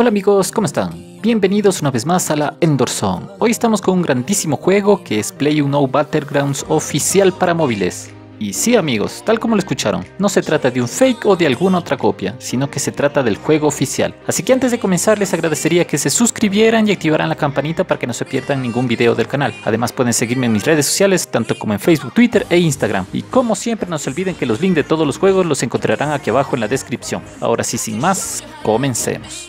Hola amigos, ¿cómo están? Bienvenidos una vez más a la Endorzone. Hoy estamos con un grandísimo juego que es Play No Battlegrounds oficial para móviles. Y sí amigos, tal como lo escucharon, no se trata de un fake o de alguna otra copia, sino que se trata del juego oficial. Así que antes de comenzar les agradecería que se suscribieran y activaran la campanita para que no se pierdan ningún video del canal. Además pueden seguirme en mis redes sociales, tanto como en Facebook, Twitter e Instagram. Y como siempre no se olviden que los links de todos los juegos los encontrarán aquí abajo en la descripción. Ahora sí, sin más, comencemos.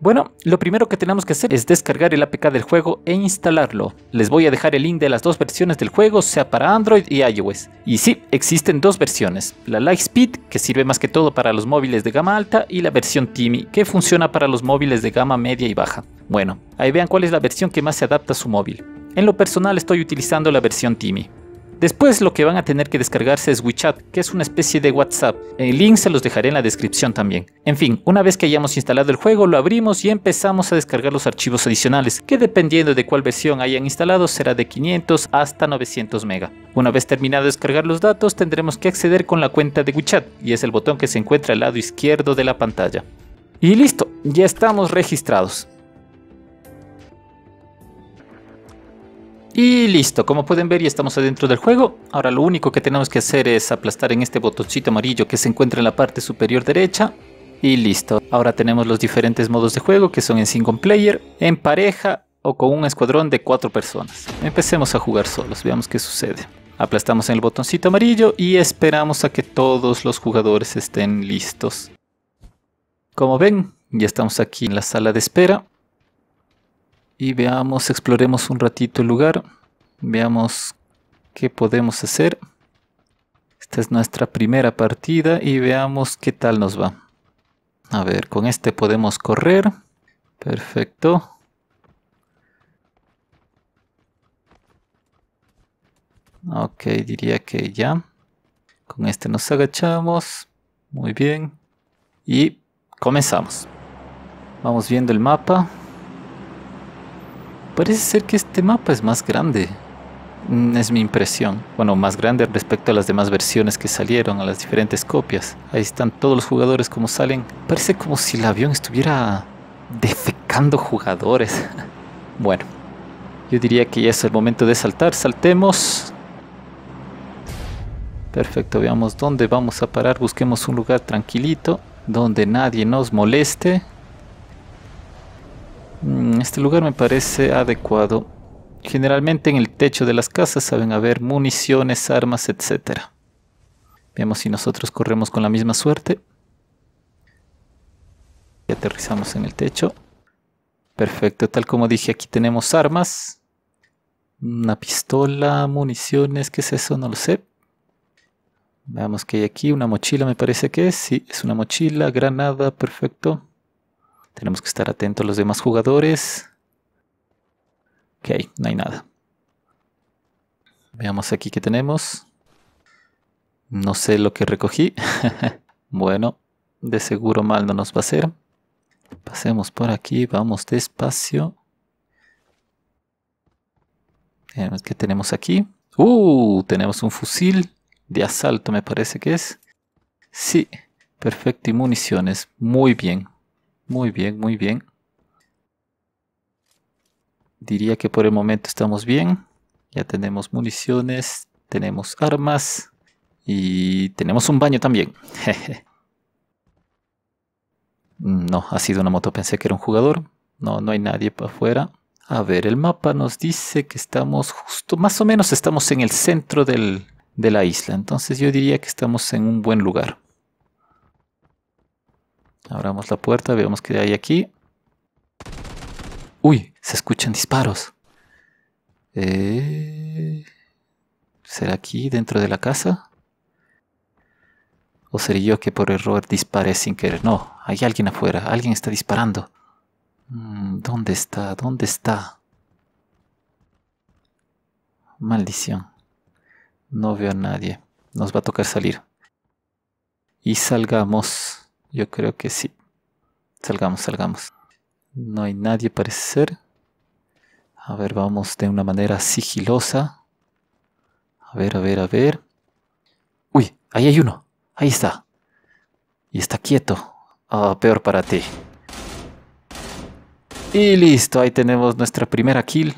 Bueno, lo primero que tenemos que hacer es descargar el APK del juego e instalarlo. Les voy a dejar el link de las dos versiones del juego, sea para Android y iOS. Y sí, existen dos versiones, la Lightspeed, que sirve más que todo para los móviles de gama alta, y la versión Timmy, que funciona para los móviles de gama media y baja. Bueno, ahí vean cuál es la versión que más se adapta a su móvil. En lo personal estoy utilizando la versión Timmy. Después lo que van a tener que descargarse es WeChat, que es una especie de WhatsApp. El link se los dejaré en la descripción también. En fin, una vez que hayamos instalado el juego, lo abrimos y empezamos a descargar los archivos adicionales, que dependiendo de cuál versión hayan instalado será de 500 hasta 900 MB. Una vez terminado de descargar los datos, tendremos que acceder con la cuenta de WeChat, y es el botón que se encuentra al lado izquierdo de la pantalla. Y listo, ya estamos registrados. Y listo, como pueden ver ya estamos adentro del juego. Ahora lo único que tenemos que hacer es aplastar en este botoncito amarillo que se encuentra en la parte superior derecha. Y listo, ahora tenemos los diferentes modos de juego que son en single player, en pareja o con un escuadrón de cuatro personas. Empecemos a jugar solos, veamos qué sucede. Aplastamos en el botoncito amarillo y esperamos a que todos los jugadores estén listos. Como ven, ya estamos aquí en la sala de espera y veamos, exploremos un ratito el lugar, veamos qué podemos hacer. Esta es nuestra primera partida y veamos qué tal nos va. A ver, con este podemos correr. Perfecto. Ok, diría que ya. Con este nos agachamos. Muy bien. Y comenzamos. Vamos viendo el mapa. Parece ser que este mapa es más grande. Mm, es mi impresión. Bueno, más grande respecto a las demás versiones que salieron, a las diferentes copias. Ahí están todos los jugadores como salen. Parece como si el avión estuviera defecando jugadores. bueno, yo diría que ya es el momento de saltar. Saltemos. Perfecto, veamos dónde vamos a parar. Busquemos un lugar tranquilito, donde nadie nos moleste. Mm, este lugar me parece adecuado. Generalmente en el techo de las casas saben haber municiones, armas, etc. Veamos si nosotros corremos con la misma suerte. Y aterrizamos en el techo. Perfecto, tal como dije, aquí tenemos armas. Una pistola, municiones, ¿qué es eso? No lo sé. Veamos que hay aquí una mochila, me parece que es. Sí, es una mochila, granada, perfecto. Tenemos que estar atentos a los demás jugadores. Ok, no hay nada. Veamos aquí qué tenemos. No sé lo que recogí. bueno, de seguro mal no nos va a hacer. Pasemos por aquí, vamos despacio. Eh, ¿Qué tenemos aquí? ¡Uh! Tenemos un fusil de asalto me parece que es. Sí, perfecto y municiones, muy bien. Muy bien, muy bien. Diría que por el momento estamos bien. Ya tenemos municiones, tenemos armas y tenemos un baño también. no, ha sido una moto, pensé que era un jugador. No, no hay nadie para afuera. A ver, el mapa nos dice que estamos justo, más o menos estamos en el centro de la isla. Entonces yo diría que estamos en un buen lugar. Abramos la puerta, vemos que hay aquí. Uy, se escuchan disparos. Eh, ¿Será aquí dentro de la casa? ¿O seré yo que por error disparé sin querer? No, hay alguien afuera, alguien está disparando. Mm, ¿Dónde está? ¿Dónde está? Maldición. No veo a nadie. Nos va a tocar salir. Y salgamos. Yo creo que sí. Salgamos, salgamos. No hay nadie parece ser. A ver, vamos de una manera sigilosa. A ver, a ver, a ver. Uy, ahí hay uno. Ahí está. Y está quieto. Ah, peor para ti. Y listo, ahí tenemos nuestra primera kill.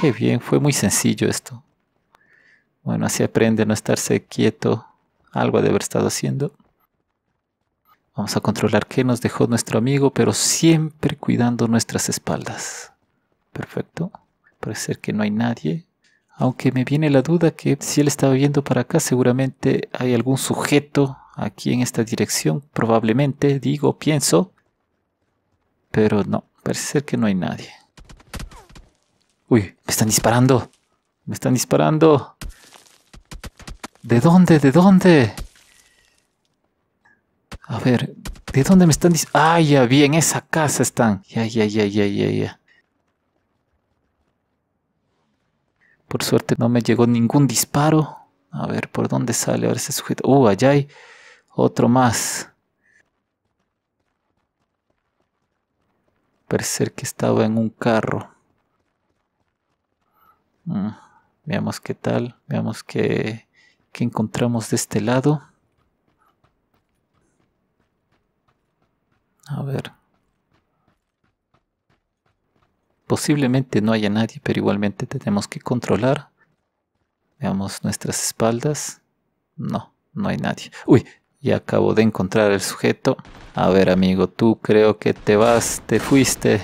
Qué bien, fue muy sencillo esto. Bueno, así aprende a no estarse quieto algo de haber estado haciendo. Vamos a controlar qué nos dejó nuestro amigo, pero siempre cuidando nuestras espaldas. Perfecto. Parece ser que no hay nadie. Aunque me viene la duda que si él estaba viendo para acá, seguramente hay algún sujeto aquí en esta dirección. Probablemente, digo, pienso. Pero no, parece ser que no hay nadie. Uy, me están disparando. Me están disparando. ¿De dónde? ¿De dónde? A ver, ¿de dónde me están diciendo? Ah, ya vi, en esa casa están. Ya, ya, ya, ya, ya, ya. Por suerte no me llegó ningún disparo. A ver, ¿por dónde sale ahora ese sujeto? Uh, allá hay otro más. ser que estaba en un carro. Mm, veamos qué tal. Veamos qué ¿Qué encontramos de este lado. A ver. Posiblemente no haya nadie, pero igualmente tenemos que controlar. Veamos nuestras espaldas. No, no hay nadie. Uy, ya acabo de encontrar el sujeto. A ver, amigo, tú creo que te vas, te fuiste.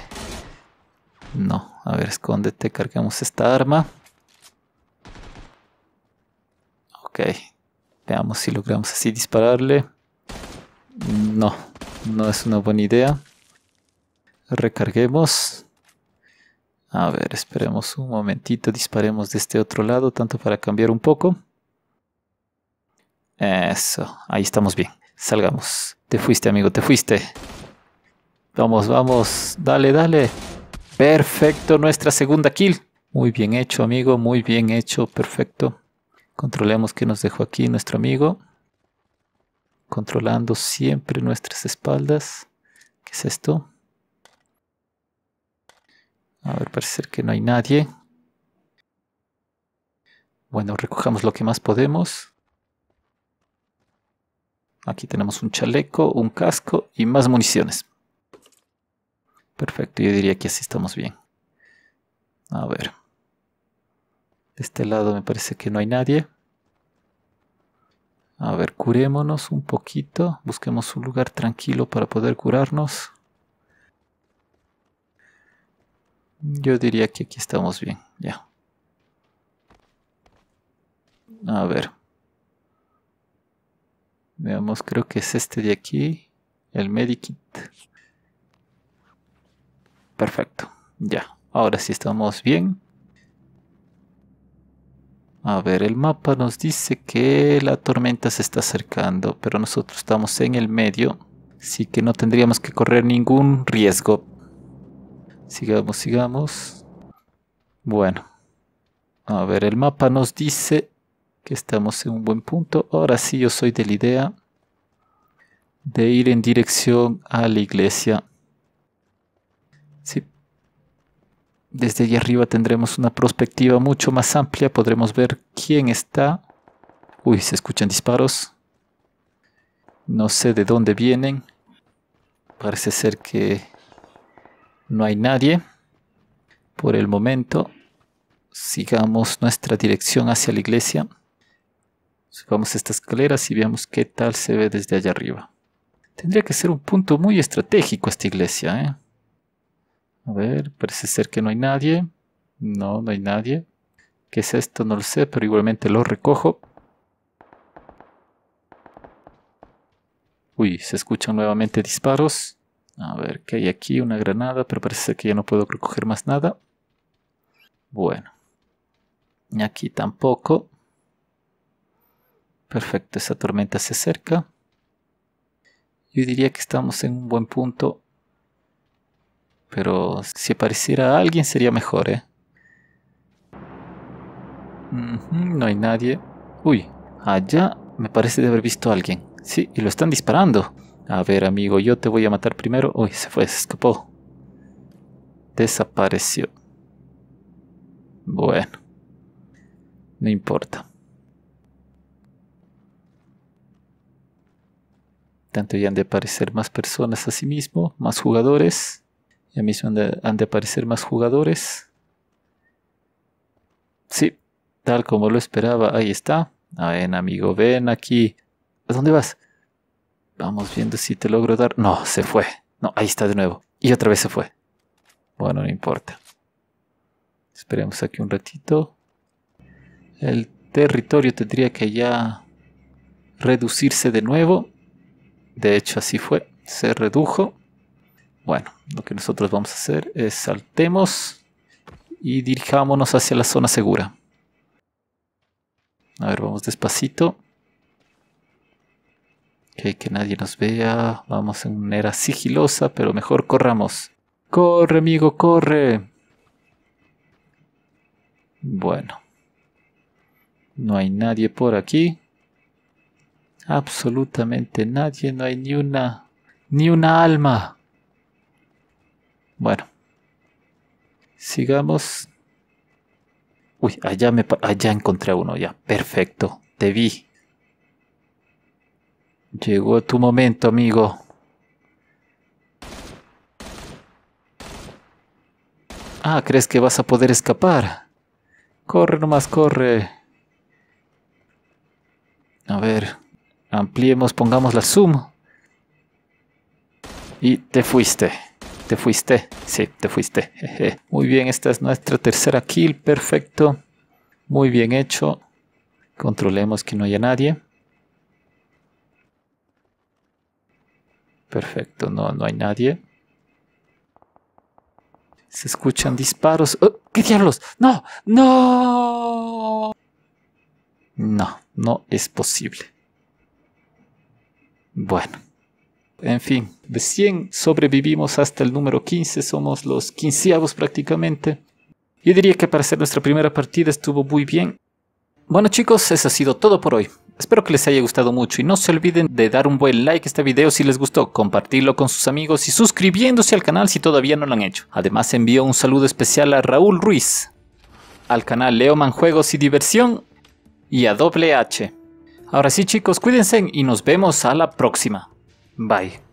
No, a ver, escóndete, cargamos esta arma. Ok. Veamos si logramos así dispararle. No, no es una buena idea. Recarguemos. A ver, esperemos un momentito. Disparemos de este otro lado, tanto para cambiar un poco. Eso, ahí estamos bien. Salgamos. Te fuiste, amigo, te fuiste. Vamos, vamos. Dale, dale. Perfecto, nuestra segunda kill. Muy bien hecho, amigo, muy bien hecho, perfecto. Controlemos que nos dejó aquí nuestro amigo. Controlando siempre nuestras espaldas. ¿Qué es esto? A ver, parece ser que no hay nadie. Bueno, recojamos lo que más podemos. Aquí tenemos un chaleco, un casco y más municiones. Perfecto, yo diría que así estamos bien. A ver. De este lado me parece que no hay nadie. A ver, curémonos un poquito. Busquemos un lugar tranquilo para poder curarnos. Yo diría que aquí estamos bien, ya. A ver. Veamos, creo que es este de aquí. El Medikit. Perfecto, ya. Ahora sí estamos bien. A ver, el mapa nos dice que la tormenta se está acercando, pero nosotros estamos en el medio, así que no tendríamos que correr ningún riesgo. Sigamos, sigamos. Bueno. A ver, el mapa nos dice que estamos en un buen punto. Ahora sí, yo soy de la idea de ir en dirección a la iglesia. Sí, desde allí arriba tendremos una perspectiva mucho más amplia, podremos ver quién está. Uy, se escuchan disparos. No sé de dónde vienen. Parece ser que no hay nadie. Por el momento, sigamos nuestra dirección hacia la iglesia. Subamos estas escaleras y veamos qué tal se ve desde allá arriba. Tendría que ser un punto muy estratégico esta iglesia, ¿eh? A ver, parece ser que no hay nadie. No, no hay nadie. ¿Qué es esto? No lo sé, pero igualmente lo recojo. Uy, se escuchan nuevamente disparos. A ver, ¿qué hay aquí? Una granada, pero parece que ya no puedo recoger más nada. Bueno. Aquí tampoco. Perfecto, esa tormenta se acerca. Yo diría que estamos en un buen punto pero si apareciera alguien sería mejor, ¿eh? No hay nadie. Uy, allá me parece de haber visto a alguien. Sí, y lo están disparando. A ver, amigo, yo te voy a matar primero. Uy, se fue, se escapó. Desapareció. Bueno. No importa. Tanto ya han de aparecer más personas a sí mismo, más jugadores. Ya mismo han de, aparecer más jugadores. Sí, tal como lo esperaba. Ahí está. Ven, amigo, ven aquí. ¿A dónde vas? Vamos viendo si te logro dar. No, se fue. No, ahí está de nuevo. Y otra vez se fue. Bueno, no importa. Esperemos aquí un ratito. El territorio tendría que ya reducirse de nuevo. De hecho, así fue. Se redujo. Bueno, lo que nosotros vamos a hacer es saltemos y dirijámonos hacia la zona segura. A ver, vamos despacito. que nadie nos vea. Vamos en manera sigilosa, pero mejor corramos. ¡Corre, amigo, corre! Bueno. No hay nadie por aquí. Absolutamente nadie, no hay ni una... ¡Ni una alma! Bueno. Sigamos. Uy, allá, me, allá encontré uno ya. Perfecto. Te vi. Llegó tu momento, amigo. Ah, ¿crees que vas a poder escapar? Corre nomás, corre. A ver, ampliemos, pongamos la zoom. Y te fuiste. ¿Te fuiste? Sí, te fuiste. Muy bien, esta es nuestra tercera kill. Perfecto. Muy bien hecho. Controlemos que no haya nadie. Perfecto, no, no hay nadie. Se escuchan disparos. ¡Oh! ¿Qué diablos? ¡No! ¡No! No, no es posible. Bueno. En fin, de 100 sobrevivimos hasta el número 15, somos los quinceavos prácticamente. Yo diría que para hacer nuestra primera partida estuvo muy bien. Bueno chicos, eso ha sido todo por hoy. Espero que les haya gustado mucho y no se olviden de dar un buen like a este video si les gustó, compartirlo con sus amigos y suscribiéndose al canal si todavía no lo han hecho. Además envío un saludo especial a Raúl Ruiz, al canal Leoman Juegos y Diversión y a WH. H. Ahora sí chicos, cuídense y nos vemos a la próxima. Bye.